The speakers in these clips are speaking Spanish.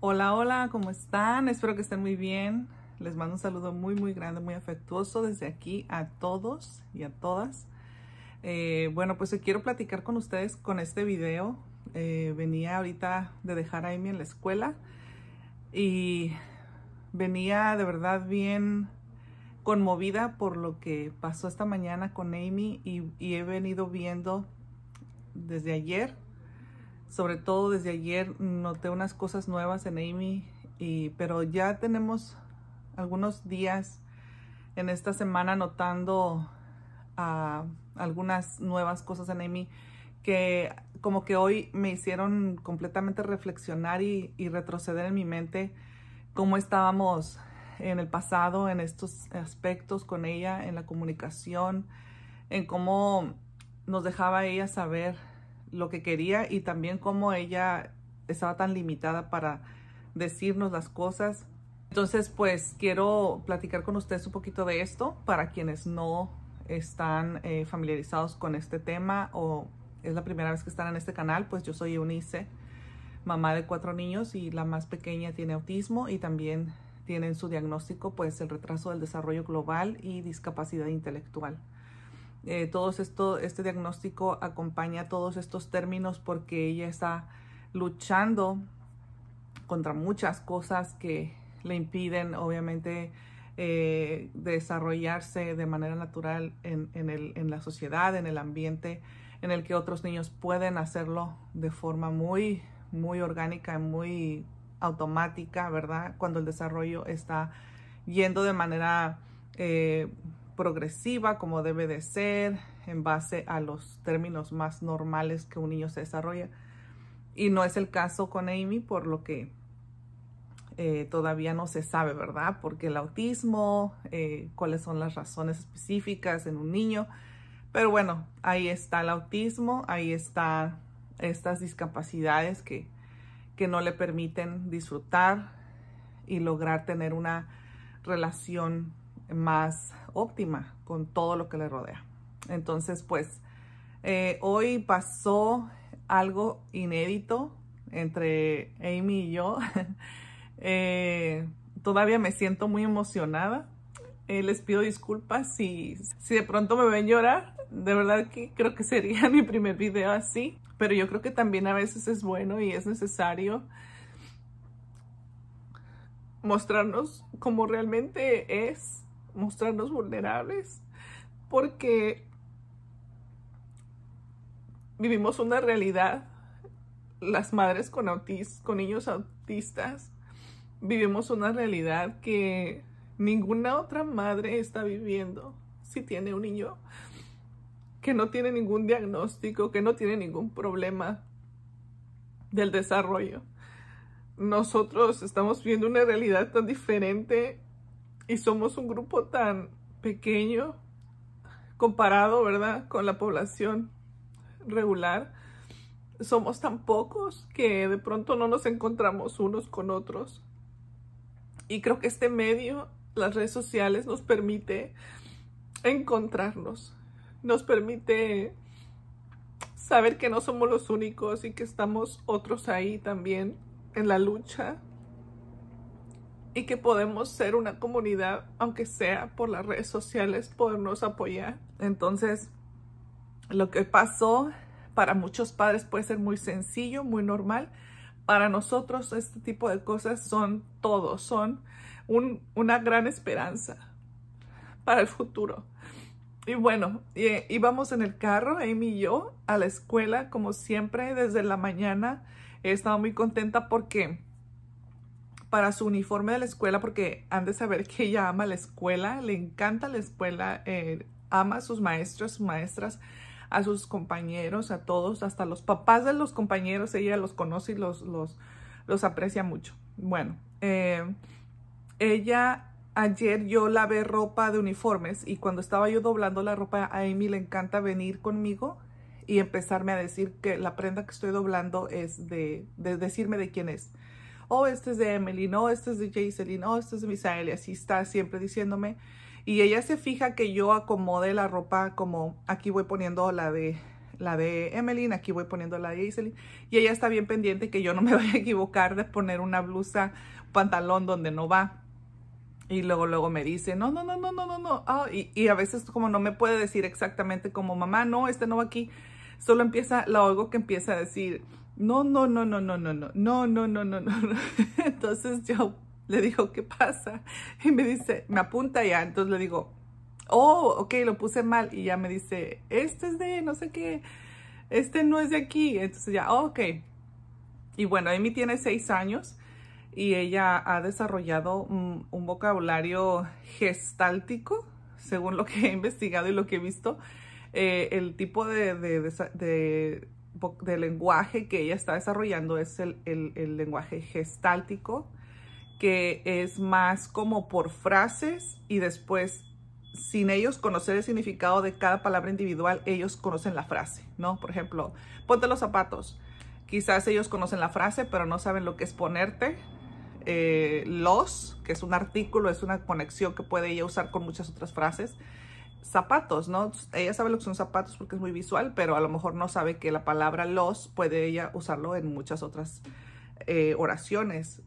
Hola, hola, ¿cómo están? Espero que estén muy bien. Les mando un saludo muy, muy grande, muy afectuoso desde aquí a todos y a todas. Eh, bueno, pues quiero platicar con ustedes con este video. Eh, venía ahorita de dejar a Amy en la escuela y venía de verdad bien conmovida por lo que pasó esta mañana con Amy y he venido viendo desde ayer sobre todo desde ayer noté unas cosas nuevas en Amy, y, pero ya tenemos algunos días en esta semana notando ah, algunas nuevas cosas en Amy que como que hoy me hicieron completamente reflexionar y retroceder en mi mente cómo estábamos en el pasado, en estos aspectos con ella, en la comunicación, en cómo nos dejaba ella saber lo que quería y también cómo ella estaba tan limitada para decirnos las cosas. Entonces, pues quiero platicar con ustedes un poquito de esto para quienes no están eh, familiarizados con este tema o es la primera vez que están en este canal, pues yo soy Eunice, mamá de cuatro niños y la más pequeña tiene autismo y también tiene en su diagnóstico pues el retraso del desarrollo global y discapacidad intelectual. Eh, todo esto, este diagnóstico acompaña todos estos términos porque ella está luchando contra muchas cosas que le impiden, obviamente, eh, desarrollarse de manera natural en, la sociedad, en el ambiente en el que otros niños pueden hacerlo de forma muy, muy orgánica y muy automática, ¿verdad? Cuando el desarrollo está yendo de manera eh, progresiva como debe de ser en base a los términos más normales que un niño se desarrolla. Y no es el caso con Amy, por lo que eh, todavía no se sabe, ¿verdad? Porque el autismo, eh, cuáles son las razones específicas en un niño. Pero bueno, ahí está el autismo, ahí están estas discapacidades que, que no le permiten disfrutar y lograr tener una relación más óptima con todo lo que le rodea. Entonces, pues eh, hoy pasó algo inédito entre Amy y yo. Eh, todavía me siento muy emocionada. Eh, les pido disculpas si, si de pronto me ven llorar. De verdad que creo que sería mi primer video así. Pero yo creo que también a veces es bueno y es necesario mostrarnos cómo realmente es mostrarnos vulnerables, porque vivimos una realidad, las madres con, autistas con niños autistas, vivimos una realidad que ninguna otra madre está viviendo si tiene un niño que no tiene ningún diagnóstico, que no tiene ningún problema del desarrollo. Nosotros estamos viendo una realidad tan diferente y somos un grupo tan pequeño comparado, ¿verdad?, con la población regular. Somos tan pocos que de pronto no nos encontramos unos con otros. Y creo que este medio, las redes sociales, nos permite encontrarnos, nos permite saber que no somos los únicos y que estamos otros ahí también en la lucha que podemos ser una comunidad, aunque sea por las redes sociales, podernos apoyar. Entonces, lo que pasó para muchos padres puede ser muy sencillo, muy normal. Para nosotros este tipo de cosas son todo, son una gran esperanza para el futuro. Y bueno, eh, íbamos en el carro, Amy y yo, a la escuela, como siempre, desde la mañana. He estado muy contenta porque para su uniforme de la escuela porque han de saber que ella ama la escuela, le encanta la escuela, eh, ama a sus maestros, maestras, a sus compañeros, a todos, hasta los papás de los compañeros, ella los conoce y los, los, los aprecia mucho. Bueno, eh, ella ayer yo lavé ropa de uniformes y cuando estaba yo doblando la ropa a Amy le encanta venir conmigo y empezarme a decir que la prenda que estoy doblando es de, de decirme de quién es oh, este es de Emily, no, este es de Jacelyn, oh, este es de Misael, y así está siempre diciéndome. Y ella se fija que yo acomode la ropa como aquí voy poniendo la de la de aquí voy poniendo la de Jacelyn. Y ella está bien pendiente que yo no me vaya a equivocar de poner una blusa, pantalón donde no va. Y luego, luego me dice, no, no, no, no, no, no, no. Ah, y, y, a veces como no me puede decir exactamente como mamá, no, este no va aquí. Solo empieza, la oigo que empieza a decir, no, no, no, no, no, no, no, no, no, no, no, no. Entonces yo le digo, ¿qué pasa? Y me dice, me apunta ya. Entonces le digo, oh, ok, lo puse mal. Y ya me dice, este es de no sé qué, este no es de aquí. Entonces ya, oh, ok. Y bueno, Amy tiene seis años y ella ha desarrollado un, vocabulario gestáltico, según lo que he investigado y lo que he visto. el tipo de del lenguaje que ella está desarrollando es el, lenguaje gestáltico, que es más como por frases y después sin ellos conocer el significado de cada palabra individual, ellos conocen la frase, ¿no? Por ejemplo, ponte los zapatos. Quizás ellos conocen la frase, pero no saben lo que es ponerte. Eh, los, que es un artículo, es una conexión que puede ella usar con muchas otras frases zapatos, ¿no? Ella sabe lo que son zapatos porque es muy visual, pero a lo mejor no sabe que la palabra los puede ella usarlo en muchas otras eh, oraciones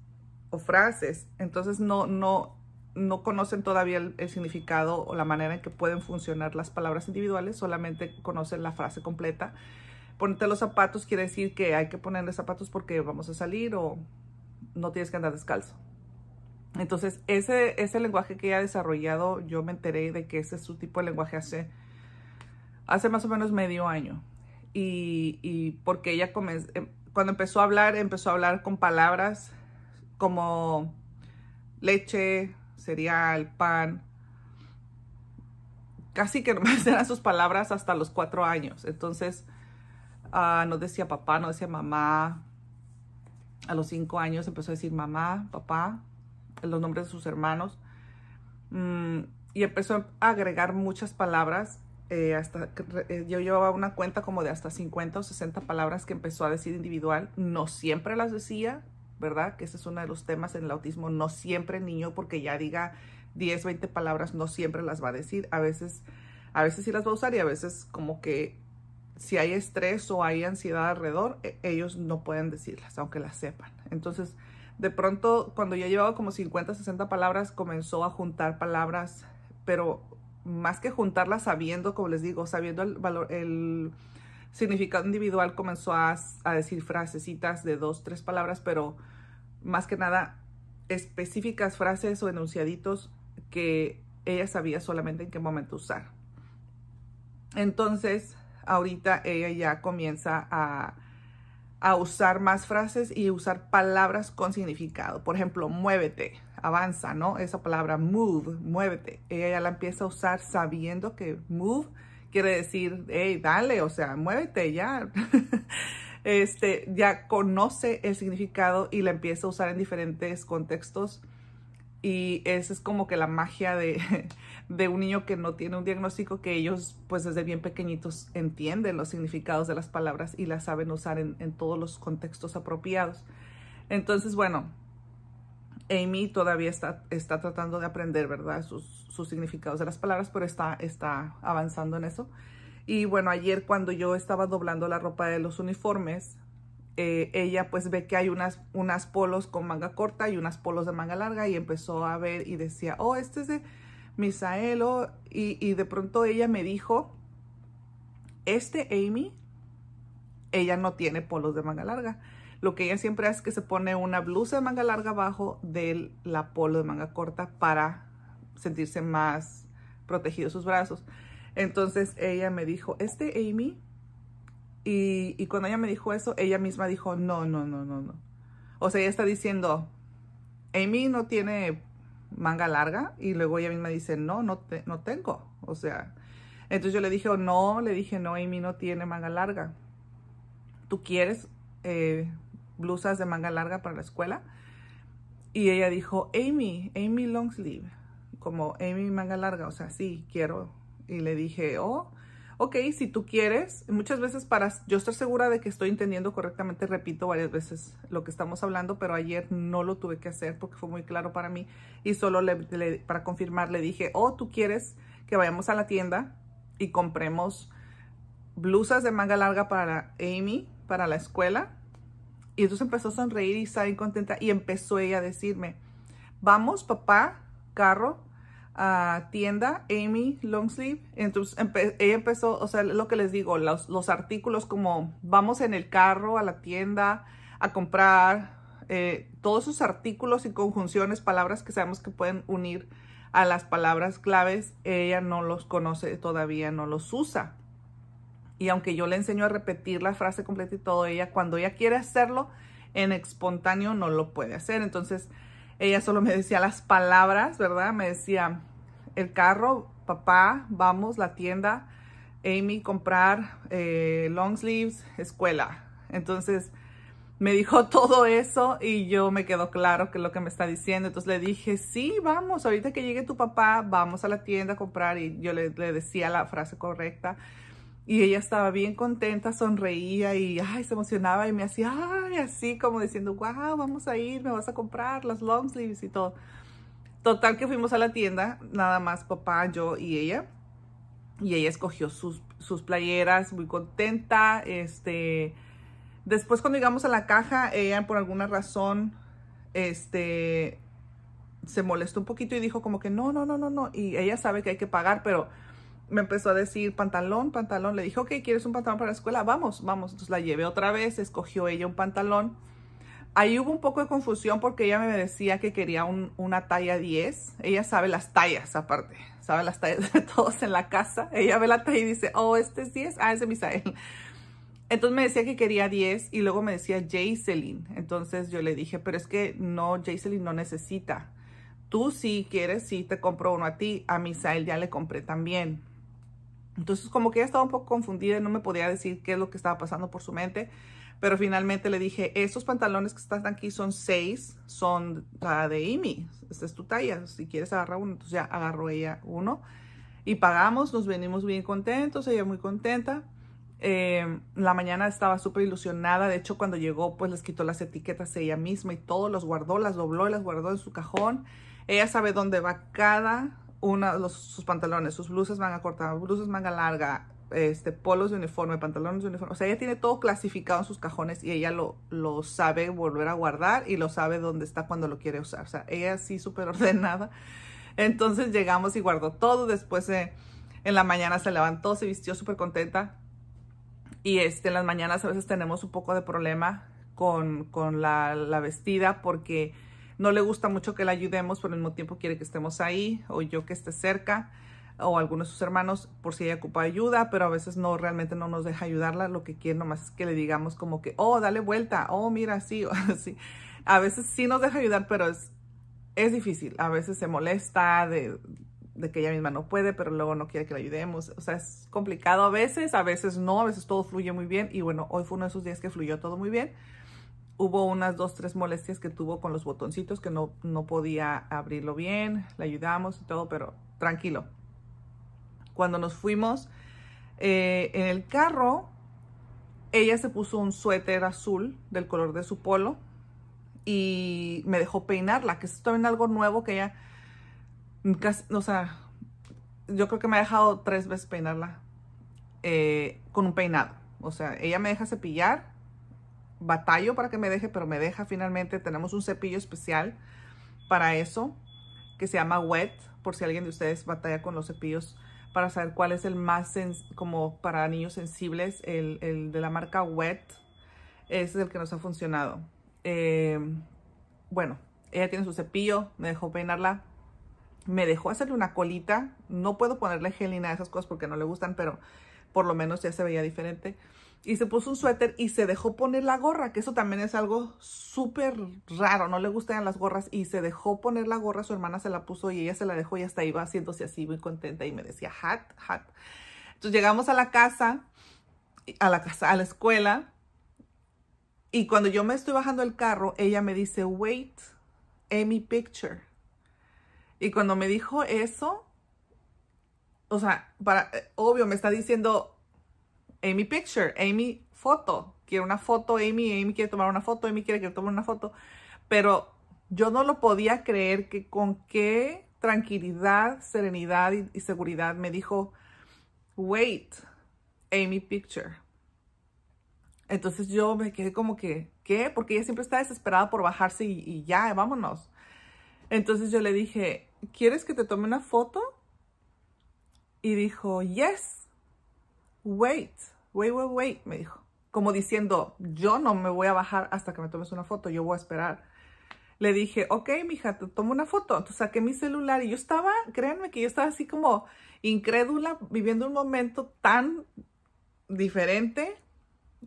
o frases. Entonces no, no, no conocen todavía el, el, significado o la manera en que pueden funcionar las palabras individuales, solamente conocen la frase completa. Ponerte los zapatos quiere decir que hay que ponerle zapatos porque vamos a salir o no tienes que andar descalzo. Entonces, ese, ese lenguaje que ella ha desarrollado, yo me enteré de que ese es su tipo de lenguaje hace, hace más o menos medio año. Y, porque ella eh, cuando empezó a hablar, empezó a hablar con palabras como leche, cereal, pan. Casi que eran sus palabras hasta los cuatro años. Entonces, ah, no decía papá, no decía mamá. A los cinco años empezó a decir mamá, papá, los nombres de sus hermanos. Mm, y empezó a agregar muchas palabras. Eh, hasta eh, yo llevaba una cuenta como de hasta 50 o 60 palabras que empezó a decir individual. No siempre las decía, ¿verdad? Que ese es uno de los temas en el autismo. No siempre el niño, porque ya diga 10, 20 palabras, no siempre las va a decir. A veces, a veces sí las va a usar y a veces como que si hay estrés o hay ansiedad alrededor, e, ellos no pueden decirlas, aunque las sepan. Entonces, de pronto, cuando ya llevaba como 50, 60 palabras, comenzó a juntar palabras, pero más que juntarlas sabiendo, como les digo, sabiendo el valor, el significado individual, comenzó a, a decir frasecitas de dos, tres palabras, pero más que nada específicas frases o enunciaditos que ella sabía solamente en qué momento usar. Entonces, ahorita ella ya comienza a a usar más frases y usar palabras con significado. Por ejemplo, muévete, avanza, ¿no? Esa palabra move, muévete. Ella ya la empieza a usar sabiendo que move quiere decir, hey, dale, o sea, muévete ya. este, ya conoce el significado y la empieza a usar en diferentes contextos y esa es como que la magia de, un niño que no tiene un diagnóstico, que ellos pues desde bien pequeñitos entienden los significados de las palabras y las saben usar en, todos los contextos apropiados. Entonces, bueno, Amy todavía está, está tratando de aprender, ¿verdad? Sus, significados de las palabras, pero está, está avanzando en eso. Y bueno, ayer cuando yo estaba doblando la ropa de los uniformes, eh, ella pues ve que hay unas, polos con manga corta y unas polos de manga larga y empezó a ver y decía, oh, este es de Misaelo. Oh", y, y de pronto ella me dijo, este Amy, ella no tiene polos de manga larga. Lo que ella siempre hace es que se pone una blusa de manga larga abajo de la polo de manga corta para sentirse más protegidos sus brazos. Entonces ella me dijo, este Amy y, cuando ella me dijo eso, ella misma dijo, no, no, no, no, no. O sea, ella está diciendo, Amy no tiene manga larga y luego ella misma dice, no, no, te, no tengo. O sea, entonces yo le dije, oh, no, le dije, no, Amy no tiene manga larga. ¿Tú quieres eh, blusas de manga larga para la escuela? Y ella dijo, Amy, Amy long sleeve, como Amy manga larga, o sea, sí, quiero. Y le dije, oh, ok, si tú quieres, muchas veces para yo estar segura de que estoy entendiendo correctamente, repito varias veces lo que estamos hablando, pero ayer no lo tuve que hacer porque fue muy claro para mí y solo para confirmar le dije, oh, tú quieres que vayamos a la tienda y compremos blusas de manga larga para Amy, para la escuela. Y entonces empezó a sonreír y estar contenta y empezó ella a decirme, vamos papá, carro, a tienda, Amy Longsleeve. Entonces ella empezó, o sea, lo que les digo, los, los, artículos como vamos en el carro a la tienda a comprar, eh, todos esos artículos y conjunciones, palabras que sabemos que pueden unir a las palabras claves, ella no los conoce todavía, no los usa. Y aunque yo le enseño a repetir la frase completa y todo, ella cuando ella quiere hacerlo en espontáneo no lo puede hacer. Entonces, ella solo me decía las palabras, ¿verdad? Me decía el carro, papá, vamos, la tienda, Amy, comprar eh, long sleeves, escuela. Entonces me dijo todo eso y yo me quedó claro que es lo que me está diciendo. Entonces le dije, sí, vamos, ahorita que llegue tu papá, vamos a la tienda a comprar. Y yo le decía la frase correcta y ella estaba bien contenta, sonreía y se emocionaba y me hacía ay, así como diciendo, wow, vamos a ir, me vas a comprar las long sleeves y todo. Total que fuimos a la tienda, nada más papá, yo y ella. Y ella escogió sus, playeras, muy contenta. Este, después cuando llegamos a la caja, ella por alguna razón, este, se molestó un poquito y dijo como que no, no, no, no, no. Y ella sabe que hay que pagar, pero me empezó a decir pantalón, pantalón. Le dije, ok, ¿quieres un pantalón para la escuela? Vamos, vamos. Entonces la llevé otra vez, escogió ella un pantalón. Ahí hubo un poco de confusión porque ella me decía que quería una talla 10. Ella sabe las tallas aparte, sabe las tallas de todos en la casa. Ella ve la talla y dice, oh, este es 10, ah, ese es Misael. Entonces me decía que quería 10 y luego me decía Jacelyn. Entonces yo le dije, pero es que no, Jacelyn no necesita. Tú sí quieres, sí te compro uno a ti. A Misael ya le compré también. Entonces como que ella estaba un poco confundida y no me podía decir qué es lo que estaba pasando por su mente. Pero finalmente le dije, estos pantalones que están aquí son seis, son de Imi. Esta es tu talla, si quieres agarra uno. Entonces ya agarró ella uno. Y pagamos, nos venimos bien contentos, ella muy contenta. Eh, la mañana estaba súper ilusionada. De hecho, cuando llegó, pues les quitó las etiquetas ella misma y todo, los guardó, las dobló y las guardó en su cajón. Ella sabe dónde va cada una, los, sus pantalones, sus blusas manga corta, blusas manga larga, este, polos de uniforme, pantalones de uniforme. O sea, ella tiene todo clasificado en sus cajones y ella lo, lo sabe volver a guardar y lo sabe dónde está cuando lo quiere usar. O sea, ella sí súper ordenada. Entonces llegamos y guardó todo. Después eh, en la mañana se levantó, se vistió súper contenta. Y este, en las mañanas a veces tenemos un poco de problema con, con la, la vestida porque no le gusta mucho que la ayudemos, pero al mismo tiempo quiere que estemos ahí o yo que esté cerca o alguno de sus hermanos por si ella ocupa ayuda, pero a veces no, realmente no nos deja ayudarla. Lo que quiere nomás es que le digamos como que, oh, dale vuelta, oh, mira, sí, o así. A veces sí nos deja ayudar, pero es, es difícil. A veces se molesta de, de, que ella misma no puede, pero luego no quiere que la ayudemos. O sea, es complicado a veces, a veces no, a veces todo fluye muy bien. Y bueno, hoy fue uno de esos días que fluyó todo muy bien hubo unas dos, tres molestias que tuvo con los botoncitos, que no, no podía abrirlo bien, le ayudamos y todo, pero tranquilo. Cuando nos fuimos eh, en el carro, ella se puso un suéter azul del color de su polo y me dejó peinarla, que es también algo nuevo que ella, o sea, yo creo que me ha dejado tres veces peinarla eh, con un peinado. O sea, ella me deja cepillar batallo para que me deje, pero me deja finalmente. Tenemos un cepillo especial para eso que se llama Wet, por si alguien de ustedes batalla con los cepillos para saber cuál es el más como para niños sensibles, el, de la marca Wet, es el que nos ha funcionado. Em, bueno, ella tiene su cepillo, me dejó peinarla, me dejó hacerle una colita, no puedo ponerle gelina ni de esas cosas porque no le gustan, pero por lo menos ya se veía diferente. Y se puso un suéter y se dejó poner la gorra, que eso también es algo súper raro, no le gustan las gorras y se dejó poner la gorra, su hermana se la puso y ella se la dejó y hasta iba haciéndose así muy contenta y me decía hat, hat. Entonces llegamos a la casa, a la casa, a la escuela y cuando yo me estoy bajando el carro, ella me dice, wait, Amy picture. Y cuando me dijo eso, o sea, para, eh, obvio, me está diciendo Amy picture, Amy foto, quiere una foto, Amy, Amy quiere tomar una foto, Amy quiere que tome una foto, pero yo no lo podía creer que con qué tranquilidad, serenidad y, seguridad me dijo, wait, Amy picture. Entonces yo me quedé como que, ¿qué? Porque ella siempre está desesperada por bajarse y, y ya, vámonos. Entonces yo le dije, ¿quieres que te tome una foto? Y dijo, yes, wait, wait, wait, wait, me dijo. Como diciendo, yo no me voy a bajar hasta que me tomes una foto, yo voy a esperar. Le dije, ok, mija, te tomo una foto. Entonces saqué mi celular y yo estaba, créanme que yo estaba así como incrédula, viviendo un momento tan diferente,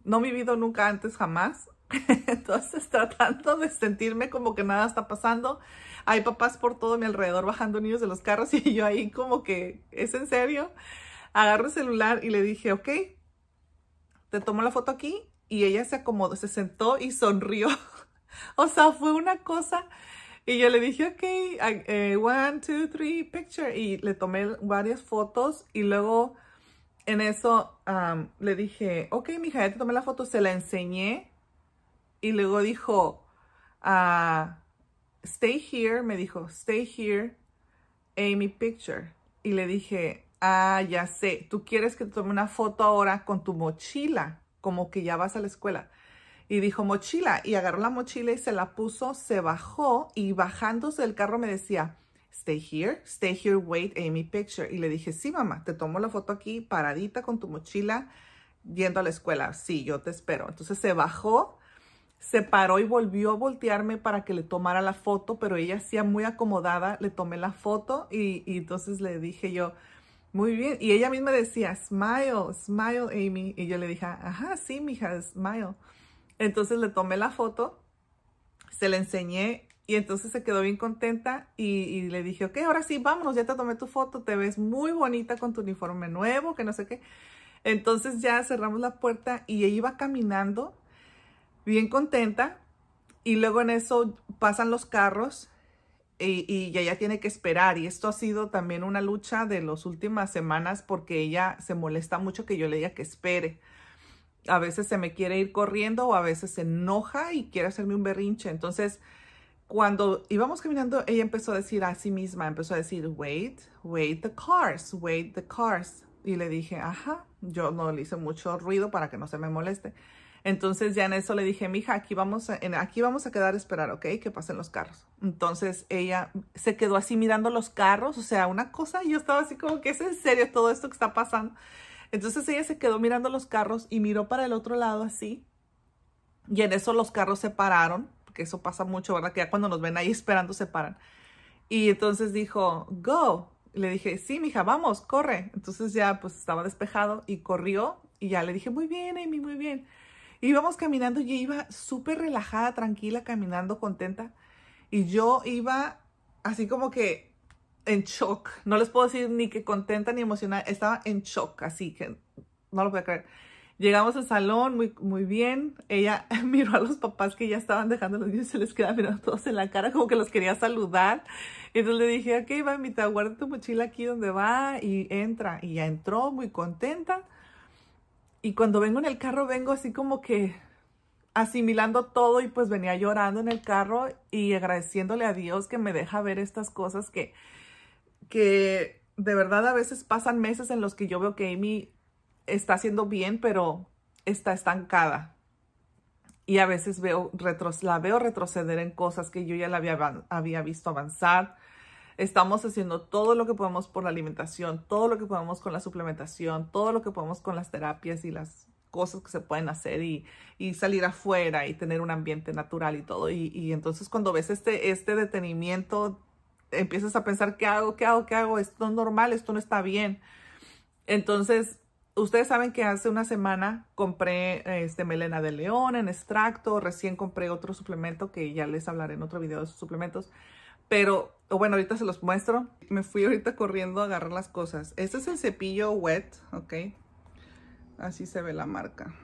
no vivido nunca antes jamás, Entonces, tratando de sentirme como que nada está pasando. Hay papás por todo mi alrededor bajando niños de los carros y yo ahí como que, ¿es en serio? Agarro el celular y le dije, ok, te tomo la foto aquí. Y ella se acomodó, se sentó y sonrió. o sea, fue una cosa... Y yo le dije, ok, eh, one, two, three, picture. Y le tomé varias fotos y luego en eso le dije, ok, mija, ya te tomé la foto. Se la enseñé y luego dijo, ah, stay here, me dijo, stay here, Amy Picture. Y le dije, ah, ya sé, tú quieres que tome una foto ahora con tu mochila, como que ya vas a la escuela. Y dijo, mochila. Y agarró la mochila y se la puso, se bajó y bajándose del carro me decía, stay here, stay here, wait, Amy Picture. Y le dije, sí, mamá, te tomo la foto aquí paradita con tu mochila yendo a la escuela. Sí, yo te espero. Entonces se bajó se paró y volvió a voltearme para que le tomara la foto, pero ella hacía muy acomodada, le tomé la foto y, entonces le dije yo, muy bien. Y ella misma decía, smile, smile, Amy. Y yo le dije, ajá, sí, mija, smile. Entonces le tomé la foto, se la enseñé y entonces se quedó bien contenta y, y le dije, ok, ahora sí, vámonos, ya te tomé tu foto, te ves muy bonita con tu uniforme nuevo, que no sé qué. Entonces ya cerramos la puerta y ella iba caminando bien contenta. Y luego en eso pasan los carros y, ya ella tiene que esperar. Y esto ha sido también una lucha de las últimas semanas porque ella se molesta mucho que yo le diga que espere. A veces se me quiere ir corriendo o a veces se enoja y quiere hacerme un berrinche. Entonces, cuando íbamos caminando, ella empezó a decir a sí misma, empezó a decir, wait, wait the cars, wait the cars. Y le dije, ajá, yo no le hice mucho ruido para que no se me moleste. Entonces ya en eso le dije, mija, aquí vamos a, aquí vamos a quedar a esperar, ¿ok? Que pasen los carros. Entonces ella se quedó así mirando los carros, o sea, una cosa, yo estaba así como que es en serio todo esto que está pasando. Entonces ella se quedó mirando los carros y miró para el otro lado así. Y en eso los carros se pararon, porque eso pasa mucho, ¿verdad? Que ya cuando nos ven ahí esperando se paran. Y entonces dijo, go. Le dije, sí, mija, vamos, corre. Entonces ya pues estaba despejado y corrió y ya le dije, muy bien, Amy, muy bien. Íbamos caminando, yo iba súper relajada, tranquila, caminando, contenta. Y yo iba así como que en shock. No les puedo decir ni que contenta ni emocionada. Estaba en shock, así que no lo puedo creer. Llegamos al salón muy, muy bien. Ella miró a los papás que ya estaban dejando los niños y se les quedaba mirando todos en la cara, como que los quería saludar. Entonces le dije, ok, te guarda tu mochila aquí donde va y entra. Y ya entró muy contenta y cuando vengo en el carro vengo así como que asimilando todo y pues venía llorando en el carro y agradeciéndole a Dios que me deja ver estas cosas que, que de verdad a veces pasan meses en los que yo veo que Amy está haciendo bien, pero está estancada. Y a veces veo, la veo retroceder en cosas que yo ya la había, había visto avanzar. Estamos haciendo todo lo que podemos por la alimentación, todo lo que podemos con la suplementación, todo lo que podemos con las terapias y las cosas que se pueden hacer y, y salir afuera y tener un ambiente natural y todo. Y, y, entonces cuando ves este, este detenimiento, empiezas a pensar, ¿qué hago? ¿Qué hago? ¿Qué hago? Esto no es normal, esto no está bien. Entonces, ustedes saben que hace una semana compré este melena de león en extracto, recién compré otro suplemento que ya les hablaré en otro video de sus suplementos. Pero, bueno, ahorita se los muestro. Me fui ahorita corriendo a agarrar las cosas. Este es el cepillo wet, ¿ok? Así se ve la marca.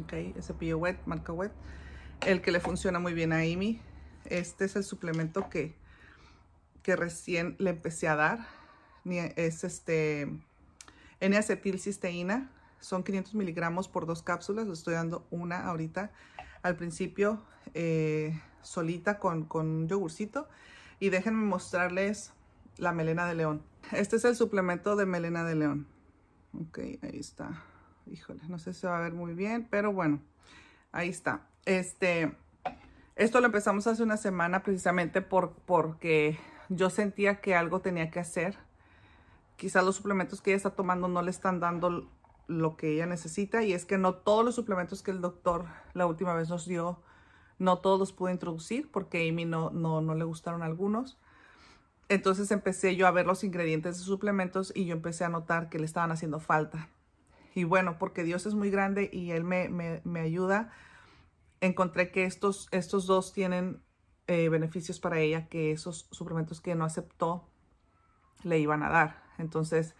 Ok, el cepillo wet, marca wet. El que le funciona muy bien a Amy. Este es el suplemento que, que recién le empecé a dar. Es este N-acetilcisteína. Son 500 miligramos por dos cápsulas. Le estoy dando una ahorita. Al principio... Eh, solita con, un yogurcito. Y déjenme mostrarles la melena de león. Este es el suplemento de melena de león. Ok, ahí está. Híjole, no sé si va a ver muy bien, pero bueno, ahí está. Este, esto lo empezamos hace una semana precisamente por, porque yo sentía que algo tenía que hacer. Quizás los suplementos que ella está tomando no le están dando lo que ella necesita y es que no todos los suplementos que el doctor la última vez nos dio no todos los pude introducir porque a Amy no, no, le gustaron algunos. Entonces empecé yo a ver los ingredientes de suplementos y yo empecé a notar que le estaban haciendo falta. Y bueno, porque Dios es muy grande y Él me, ayuda, encontré que estos, estos dos tienen eh, beneficios para ella que esos suplementos que no aceptó le iban a dar. Entonces,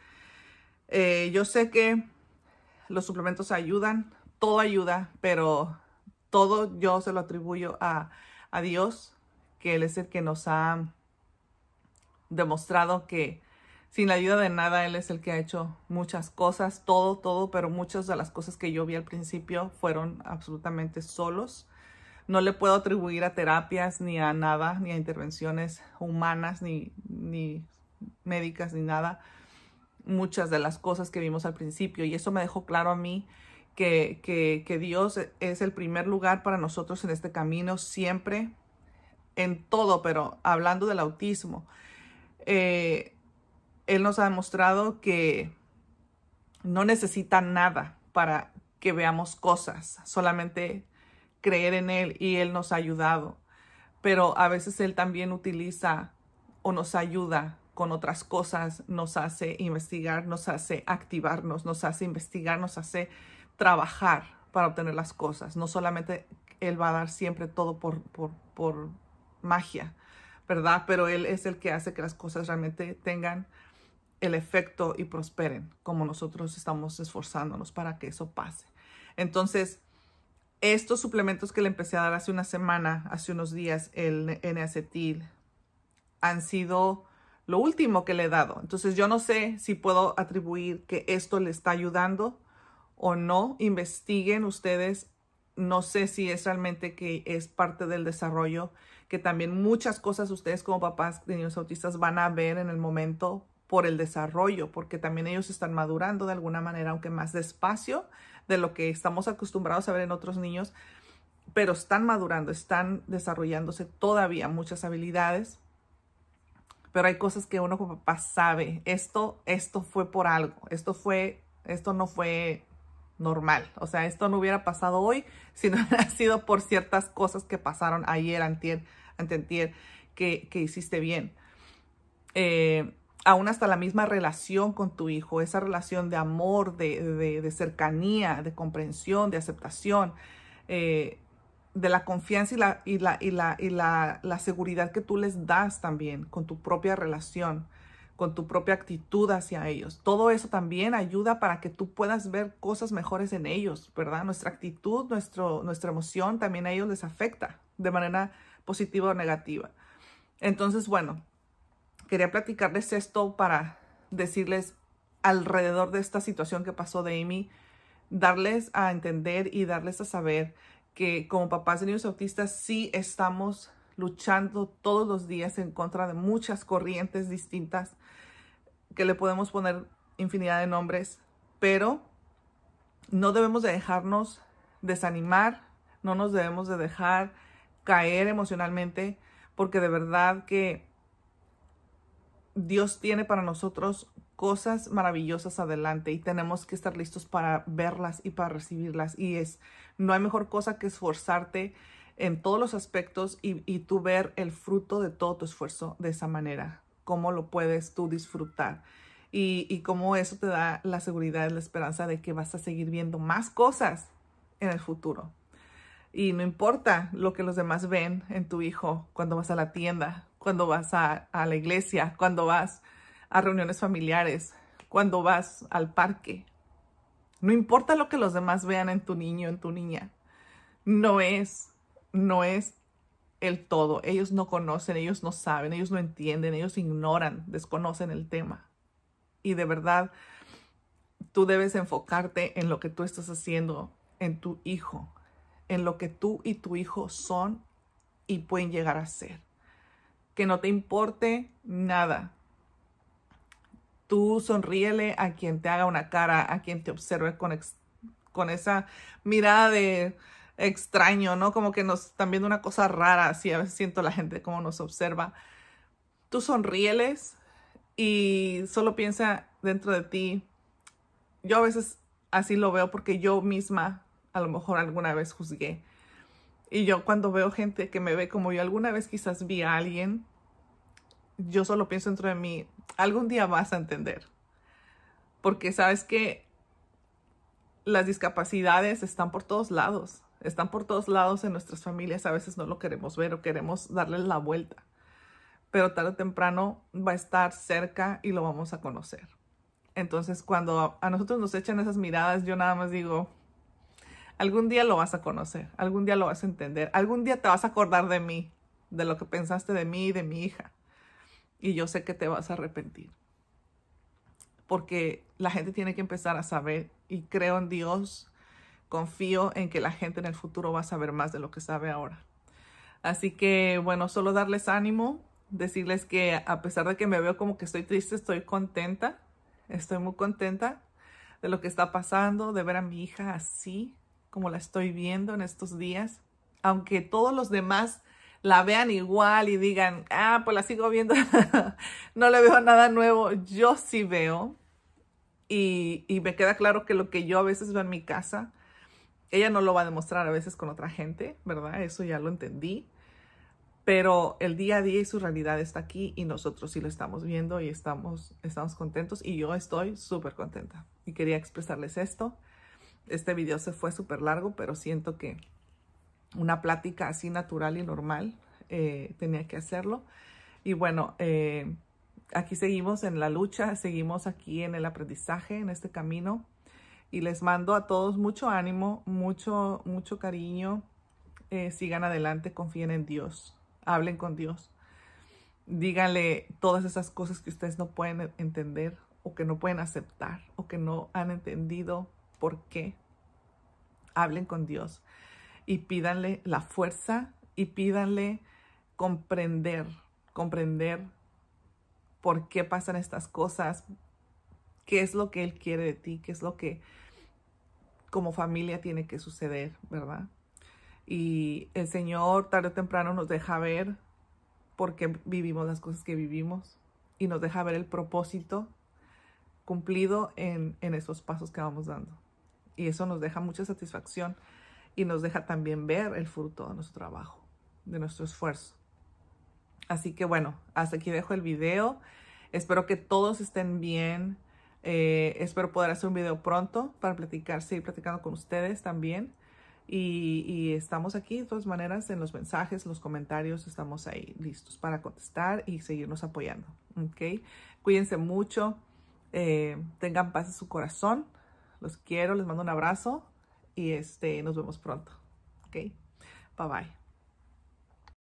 eh, yo sé que los suplementos ayudan, todo ayuda, pero todo yo se lo atribuyo a, Dios, que Él es el que nos ha demostrado que sin la ayuda de nada, Él es el que ha hecho muchas cosas, todo, todo, pero muchas de las cosas que yo vi al principio fueron absolutamente solos. No le puedo atribuir a terapias, ni a nada, ni a intervenciones humanas, ni, ni médicas, ni nada, muchas de las cosas que vimos al principio. Y eso me dejó claro a mí que, que, Dios es el primer lugar para nosotros en este camino siempre, en todo, pero hablando del autismo. Eh, él nos ha demostrado que no necesita nada para que veamos cosas, solamente creer en Él y Él nos ha ayudado. Pero a veces Él también utiliza o nos ayuda con otras cosas, nos hace investigar, nos hace activarnos, nos hace investigar, nos hace trabajar para obtener las cosas. No solamente Él va a dar siempre todo por, magia, ¿verdad? Pero Él es el que hace que las cosas realmente tengan el efecto y prosperen, como nosotros estamos esforzándonos para que eso pase. Entonces, estos suplementos que le empecé a dar hace una semana, hace unos días, el N-acetil, han sido lo último que le he dado. Entonces, yo no sé si puedo atribuir que esto le está ayudando o no, investiguen ustedes. No sé si es realmente que es parte del desarrollo, que también muchas cosas ustedes como papás de niños autistas van a ver en el momento por el desarrollo, porque también ellos están madurando de alguna manera, aunque más despacio de lo que estamos acostumbrados a ver en otros niños, pero están madurando, están desarrollándose todavía muchas habilidades pero hay cosas que uno como papá sabe. Esto, esto fue por algo. Esto fue, esto no fue normal. O sea, esto no hubiera pasado hoy si no hubiera sido por ciertas cosas que pasaron ayer, ante ante que, que hiciste bien. Eh, aún hasta la misma relación con tu hijo, esa relación de amor, de, cercanía, de comprensión, de aceptación, eh, de la confianza y, la, la, y la seguridad que tú les das también con tu propia relación con tu propia actitud hacia ellos. Todo eso también ayuda para que tú puedas ver cosas mejores en ellos, ¿verdad? Nuestra actitud, nuestro, nuestra emoción también a ellos les afecta de manera positiva o negativa. Entonces, bueno, quería platicarles esto para decirles alrededor de esta situación que pasó de Amy, darles a entender y darles a saber que como papás de niños autistas sí estamos luchando todos los días en contra de muchas corrientes distintas que le podemos poner infinidad de nombres, pero no debemos de dejarnos desanimar, no nos debemos de dejar caer emocionalmente, porque de verdad que Dios tiene para nosotros cosas maravillosas adelante y tenemos que estar listos para verlas y para recibirlas. Y es, no hay mejor cosa que esforzarte en todos los aspectos y, y tú ver el fruto de todo tu esfuerzo de esa manera cómo lo puedes tú disfrutar y, cómo eso te da la seguridad, la esperanza de que vas a seguir viendo más cosas en el futuro. Y no importa lo que los demás ven en tu hijo cuando vas a la tienda, cuando vas a, a la iglesia, cuando vas a reuniones familiares, cuando vas al parque. No importa lo que los demás vean en tu niño, en tu niña. No es, no es el todo. Ellos no conocen, ellos no saben, ellos no entienden, ellos ignoran, desconocen el tema. Y de verdad, tú debes enfocarte en lo que tú estás haciendo, en tu hijo, en lo que tú y tu hijo son y pueden llegar a ser. Que no te importe nada. Tú sonríele a quien te haga una cara, a quien te observe con, con esa mirada de extraño, ¿no? Como que nos también viendo una cosa rara, así a veces siento la gente como nos observa. Tú sonríeles y solo piensa dentro de ti. Yo a veces así lo veo porque yo misma a lo mejor alguna vez juzgué. Y yo cuando veo gente que me ve como yo alguna vez quizás vi a alguien, yo solo pienso dentro de mí, algún día vas a entender. Porque sabes que las discapacidades están por todos lados están por todos lados en nuestras familias, a veces no lo queremos ver o queremos darle la vuelta, pero tarde o temprano va a estar cerca y lo vamos a conocer. Entonces, cuando a nosotros nos echan esas miradas, yo nada más digo, algún día lo vas a conocer, algún día lo vas a entender, algún día te vas a acordar de mí, de lo que pensaste de mí y de mi hija. Y yo sé que te vas a arrepentir. Porque la gente tiene que empezar a saber y creo en Dios confío en que la gente en el futuro va a saber más de lo que sabe ahora. Así que bueno, solo darles ánimo, decirles que a pesar de que me veo como que estoy triste, estoy contenta, estoy muy contenta de lo que está pasando, de ver a mi hija así como la estoy viendo en estos días, aunque todos los demás la vean igual y digan, ah, pues la sigo viendo, no le veo nada nuevo, yo sí veo y, y me queda claro que lo que yo a veces veo en mi casa, ella no lo va a demostrar a veces con otra gente, ¿verdad? Eso ya lo entendí. Pero el día a día y su realidad está aquí y nosotros sí lo estamos viendo y estamos, estamos contentos y yo estoy súper contenta. Y quería expresarles esto. Este video se fue súper largo, pero siento que una plática así natural y normal eh, tenía que hacerlo. Y bueno, eh, aquí seguimos en la lucha, seguimos aquí en el aprendizaje, en este camino y les mando a todos mucho ánimo, mucho, mucho cariño. Eh, sigan adelante, confíen en Dios, hablen con Dios. Díganle todas esas cosas que ustedes no pueden e-, entender o que no pueden aceptar o que no han entendido por qué. Hablen con Dios y pídanle la fuerza y pídanle comprender, comprender por qué pasan estas cosas, qué es lo que Él quiere de ti, qué es lo que como familia tiene que suceder, ¿verdad? Y el Señor tarde o temprano nos deja ver por qué vivimos las cosas que vivimos y nos deja ver el propósito cumplido en, en esos pasos que vamos dando. Y eso nos deja mucha satisfacción y nos deja también ver el fruto de nuestro trabajo, de nuestro esfuerzo. Así que bueno, hasta aquí dejo el video. Espero que todos estén bien. Eh, espero poder hacer un video pronto para platicar, seguir platicando con ustedes también. Y, estamos aquí de todas maneras en los mensajes, los comentarios, estamos ahí listos para contestar y seguirnos apoyando. ¿ok? Cuídense mucho, eh, tengan paz en su corazón, los quiero, les mando un abrazo y este, nos vemos pronto. ¿ok? Bye bye.